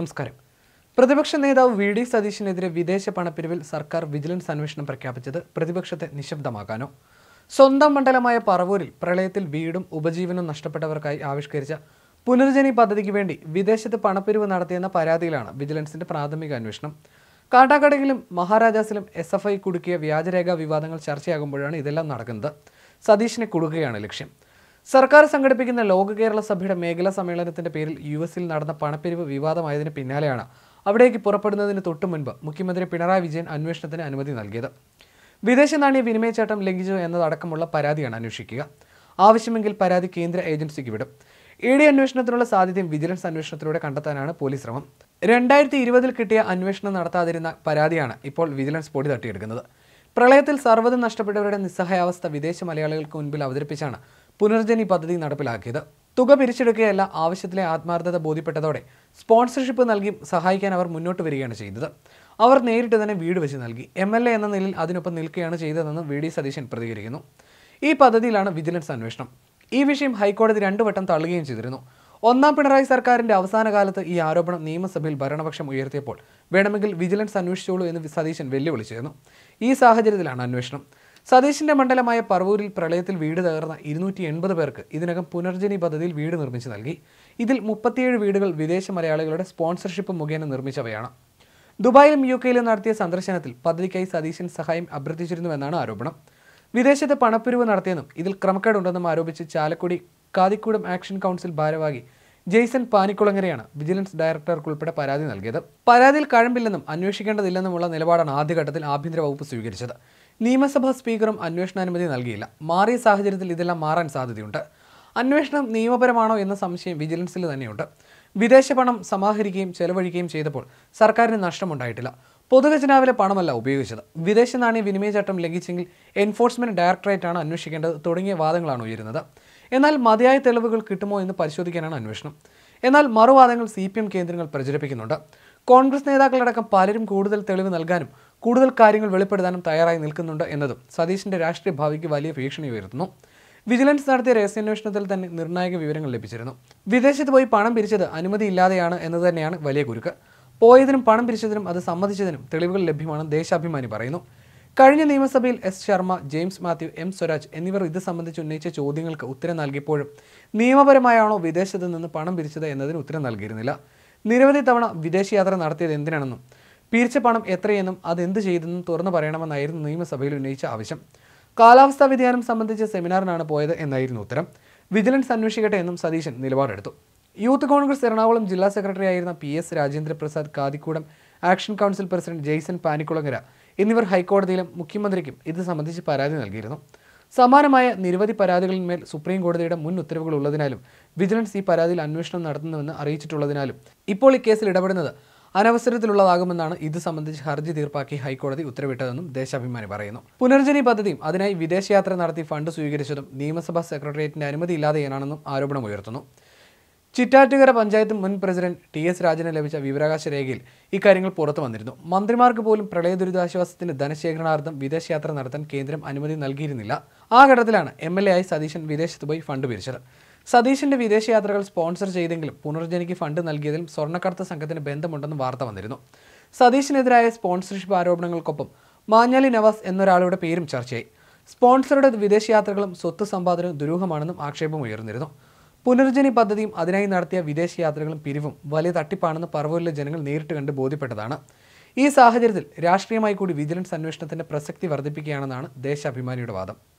നമസ്കാരം പ്രതിപക്ഷ നേതാവ് വി ഡി സതീശിനെതിരെ വിദേശ പണപ്പിരിവിൽ സർക്കാർ വിജിലൻസ് അന്വേഷണം പ്രഖ്യാപിച്ചത് പ്രതിപക്ഷത്തെ നിശബ്ദമാക്കാനോ സ്വന്തം മണ്ഡലമായ പറവൂരിൽ പ്രളയത്തിൽ വീടും ഉപജീവനവും നഷ്ടപ്പെട്ടവർക്കായി ആവിഷ്കരിച്ച പുനർജനി പദ്ധതിക്ക് വേണ്ടി വിദേശത്ത് പണപ്പിരിവ് നടത്തിയെന്ന പരാതിയിലാണ് വിജിലൻസിന്റെ പ്രാഥമിക അന്വേഷണം കാട്ടാക്കടയിലും മഹാരാജാസിലും എസ് എഫ് ഐ കുടുക്കിയ വ്യാജരേഖാ വിവാദങ്ങൾ ചർച്ചയാകുമ്പോഴാണ് ഇതെല്ലാം നടക്കുന്നത് സതീഷിനെ കുടുക്കുകയാണ് ലക്ഷ്യം സർക്കാർ സംഘടിപ്പിക്കുന്ന ലോക കേരള സഭയുടെ മേഖലാ സമ്മേളനത്തിന്റെ പേരിൽ യു എസിൽ നടന്ന പണപ്പിരിവ് വിവാദമായതിന് പിന്നാലെയാണ് അവിടേക്ക് പുറപ്പെടുന്നതിന് തൊട്ടു മുൻപ് മുഖ്യമന്ത്രി പിണറായി വിജയൻ അന്വേഷണത്തിന് അനുമതി നൽകിയത് വിദേശ നാണ്യ വിനിമയച്ചട്ടം ലംഘിച്ചു എന്നതടക്കമുള്ള പരാതിയാണ് അന്വേഷിക്കുക ആവശ്യമെങ്കിൽ പരാതി കേന്ദ്ര ഏജൻസിക്ക് വിടും ഇ ഡി അന്വേഷണത്തിനുള്ള സാധ്യതയും വിജിലൻസ് അന്വേഷണത്തിലൂടെ കണ്ടെത്താനാണ് പോലീസ് ശ്രമം രണ്ടായിരത്തി ഇരുപതിൽ കിട്ടിയ അന്വേഷണം നടത്താതിരുന്ന പരാതിയാണ് ഇപ്പോൾ വിജിലൻസ് പൊടി തട്ടിയെടുക്കുന്നത് പ്രളയത്തിൽ സർവ്വതും നഷ്ടപ്പെട്ടവരുടെ നിസ്സഹായാവസ്ഥ വിദേശ മലയാളികൾക്ക് മുൻപിൽ അവതരിപ്പിച്ചാണ് പുനർജനി പദ്ധതി നടപ്പിലാക്കിയത് തുക പിരിച്ചെടുക്കുകയല്ല ആവശ്യത്തിലെ ആത്മാർത്ഥത ബോധ്യപ്പെട്ടതോടെ സ്പോൺസർഷിപ്പ് നൽകി സഹായിക്കാൻ അവർ മുന്നോട്ട് വരികയാണ് ചെയ്തത് അവർ നേരിട്ട് തന്നെ വീട് വെച്ച് നൽകി എം എൽ എ എന്ന നിലയിൽ അതിനൊപ്പം നിൽക്കുകയാണ് ചെയ്തതെന്ന് വി ഡി സതീശൻ പ്രതികരിക്കുന്നു ഈ പദ്ധതിയിലാണ് വിജിലൻസ് അന്വേഷണം ഈ വിഷയം ഹൈക്കോടതി രണ്ടു വട്ടം തള്ളുകയും ചെയ്തിരുന്നു ഒന്നാം പിണറായി സർക്കാരിന്റെ അവസാന കാലത്ത് ഈ ആരോപണം നിയമസഭയിൽ ഭരണപക്ഷം ഉയർത്തിയപ്പോൾ വേണമെങ്കിൽ വിജിലൻസ് അന്വേഷിച്ചോളൂ എന്ന് സതീശൻ വെല്ലുവിളിച്ചിരുന്നു ഈ സാഹചര്യത്തിലാണ് അന്വേഷണം സതീശിന്റെ മണ്ഡലമായ പറവൂരിൽ പ്രളയത്തിൽ വീട് തകർന്ന ഇരുന്നൂറ്റി എൺപത് പേർക്ക് ഇതിനകം പുനർജനി പദ്ധതിയിൽ വീട് നിർമ്മിച്ചു നൽകി ഇതിൽ മുപ്പത്തിയേഴ് വീടുകൾ വിദേശ മലയാളികളുടെ സ്പോൺസർഷിപ്പ് മുഖേന നിർമ്മിച്ചവയാണ് ദുബായിലും യു കെയിലും നടത്തിയ സന്ദർശനത്തിൽ പദ്ധതിക്കായി സതീശൻ സഹായം അഭ്യർത്ഥിച്ചിരുന്നുവെന്നാണ് ആരോപണം വിദേശത്ത് പണപ്പിരിവ് നടത്തിയെന്നും ഇതിൽ ക്രമക്കേടുണ്ടെന്നും ആരോപിച്ച് ചാലക്കുടി കാതിക്കൂടം ആക്ഷൻ കൗൺസിൽ ഭാരവാഹി ജെയ്സൺ പാനിക്കുളങ്ങരയാണ് വിജിലൻസ് ഡയറക്ടർക്കുൾപ്പെടെ പരാതി നൽകിയത് പരാതിയിൽ കഴമ്പില്ലെന്നും അന്വേഷിക്കേണ്ടതില്ലെന്നുമുള്ള നിലപാടാണ് ആദ്യഘട്ടത്തിൽ ആഭ്യന്തര വകുപ്പ് സ്വീകരിച്ചത് നിയമസഭാ സ്പീക്കറും അന്വേഷണാനുമതി നൽകിയില്ല മാറിയ സാഹചര്യത്തിൽ ഇതെല്ലാം മാറാൻ സാധ്യതയുണ്ട് അന്വേഷണം നിയമപരമാണോ എന്ന സംശയം വിജിലൻസിൽ തന്നെയുണ്ട് വിദേശ പണം സമാഹരിക്കുകയും ചെലവഴിക്കുകയും ചെയ്തപ്പോൾ സർക്കാരിന് നഷ്ടമുണ്ടായിട്ടില്ല പൊതുഖജനാവിലെ പണമല്ല ഉപയോഗിച്ചത് വിദേശ നാണയ വിനിമയ ചട്ടം ലംഘിച്ചെങ്കിൽ എൻഫോഴ്സ്മെന്റ് ഡയറക്ടറേറ്റാണ് അന്വേഷിക്കേണ്ടത് തുടങ്ങിയ വാദങ്ങളാണ് ഉയരുന്നത് എന്നാൽ മതിയായ തെളിവുകൾ കിട്ടുമോ എന്ന് പരിശോധിക്കാനാണ് അന്വേഷണം എന്നാൽ മറുവാദങ്ങൾ സി പി എം കേന്ദ്രങ്ങൾ പ്രചരിപ്പിക്കുന്നുണ്ട് കോൺഗ്രസ് നേതാക്കളടക്കം പലരും കൂടുതൽ തെളിവ് നൽകാനും കൂടുതൽ കാര്യങ്ങൾ വെളിപ്പെടുത്താനും തയ്യാറായി നിൽക്കുന്നുണ്ട് എന്നതും സതീഷിന്റെ രാഷ്ട്രീയ ഭാവിക്ക് വലിയ ഭീഷണി ഉയർത്തുന്നു വിജിലൻസ് നടത്തിയ രഹസ്യാന്വേഷണത്തിൽ തന്നെ നിർണായക വിവരങ്ങൾ ലഭിച്ചിരുന്നു വിദേശത്ത് പോയി പണം പിരിച്ചത് അനുമതിയില്ലാതെയാണ് എന്നത് തന്നെയാണ് വലിയ കുരുക്ക് പോയതിനും പണം പിരിച്ചതിനും അത് സമ്മതിച്ചതിനും തെളിവുകൾ ലഭ്യമാണെന്ന് ദേശാഭിമാനി പറയുന്നു കഴിഞ്ഞ നിയമസഭയിൽ എസ് ശർമ്മ ജെയിംസ് മാത്യു എം സ്വരാജ് എന്നിവർ ഇത് സംബന്ധിച്ച് ഉന്നയിച്ച ചോദ്യങ്ങൾക്ക് ഉത്തരം നൽകിയപ്പോഴും നിയമപരമായാണോ വിദേശത്ത് നിന്ന് പണം പിരിച്ചത് എന്നതിന് ഉത്തരം നൽകിയിരുന്നില്ല നിരവധി തവണ വിദേശയാത്ര നടത്തിയത് എന്തിനാണെന്നും പിരിച്ച പണം എത്രയെന്നും അതെന്ത് ചെയ്തെന്നും തുറന്നു പറയണമെന്നായിരുന്നു നിയമസഭയിൽ ഉന്നയിച്ച ആവശ്യം കാലാവസ്ഥാ വ്യതിയാനം സംബന്ധിച്ച സെമിനാറിനാണ് പോയത് എന്നായിരുന്നു ഉത്തരം വിജിലൻസ് അന്വേഷിക്കട്ടെ എന്നും സതീശൻ നിലപാടെടുത്തു യൂത്ത് കോൺഗ്രസ് എറണാകുളം ജില്ലാ സെക്രട്ടറി ആയിരുന്ന P S Rajendraprasad Kathikudam action council president Jaison Panikulangara എന്നിവർ ഹൈക്കോടതിയിലും മുഖ്യമന്ത്രിക്കും ഇത് സംബന്ധിച്ച് പരാതി നൽകിയിരുന്നു സമാനമായ നിരവധി പരാതികളിന്മേൽ സുപ്രീം കോടതിയുടെ മുൻ ഉത്തരവുകൾ ഉള്ളതിനാലും വിജിലൻസ് ഈ പരാതിയിൽ അന്വേഷണം നടത്തുന്നുവെന്ന് അറിയിച്ചിട്ടുള്ളതിനാലും ഇപ്പോൾ ഈ കേസിൽ ഇടപെടുന്നത് അനവസരത്തിലുള്ളതാകുമെന്നാണ് ഇത് സംബന്ധിച്ച് ഹർജി തീർപ്പാക്കി ഹൈക്കോടതി ഉത്തരവിട്ടതെന്നും ദേശാഭിമാനി പറയുന്നു പുനർജനി പദ്ധതിയും അതിനായി വിദേശയാത്ര നടത്തി ഫണ്ട് സ്വീകരിച്ചതും നിയമസഭാ സെക്രട്ടേറിയറ്റിന്റെ അനുമതിയില്ലാതെയാണെന്നും ആരോപണം ഉയർത്തുന്നു ചിറ്റാറ്റുകര പഞ്ചായത്ത് മുൻ പ്രസിഡന്റ് ടി എസ് രാജന് ലഭിച്ച വിവരാകാശ രേഖയിൽ ഇക്കാര്യങ്ങൾ പുറത്തു വന്നിരുന്നു മന്ത്രിമാർക്ക് പോലും പ്രളയ ദുരിതാശ്വാസത്തിന് ധനശേഖരണാർത്ഥം വിദേശയാത്ര നടത്താൻ കേന്ദ്രം അനുമതി നൽകിയിരുന്നില്ല ആ ഘട്ടത്തിലാണ് എം എൽ എ ആയി സതീശൻ വിദേശത്ത് പോയി ഫണ്ട് പിരിച്ചത് സതീഷിന്റെ വിദേശയാത്രകൾ സ്പോൺസർ ചെയ്തെങ്കിലും പുനർജനിക്ക് ഫണ്ട് നൽകിയതിൽ സ്വർണ്ണക്കടത്ത് സംഘത്തിന് ബന്ധമുണ്ടെന്ന് വാർത്ത വന്നിരുന്നു സതീഷിനെതിരായ സ്പോൺസർഷിപ്പ് ആരോപണങ്ങൾക്കൊപ്പം മാഞ്ഞാലി നവാസ് എന്നൊരാളുടെ പേരും ചർച്ചയായി സ്പോൺസറുടെ വിദേശയാത്രകളും സ്വത്ത് സമ്പാദനവും ദുരൂഹമാണെന്നും ആക്ഷേപം ഉയർന്നിരുന്നു പുനർജനി പദ്ധതിയും അതിനായി നടത്തിയ വിദേശയാത്രകളും പിരിവും വലിയ തട്ടിപ്പാണെന്ന് പറവൂരിലെ ജനങ്ങൾ നേരിട്ട് കണ്ട് ബോധ്യപ്പെട്ടതാണ് ഈ സാഹചര്യത്തിൽ രാഷ്ട്രീയമായി കൂടി വിജിലൻസ് അന്വേഷണത്തിന്റെ പ്രസക്തി വർദ്ധിപ്പിക്കുകയാണെന്നാണ് ദേശാഭിമാനിയുടെ വാദം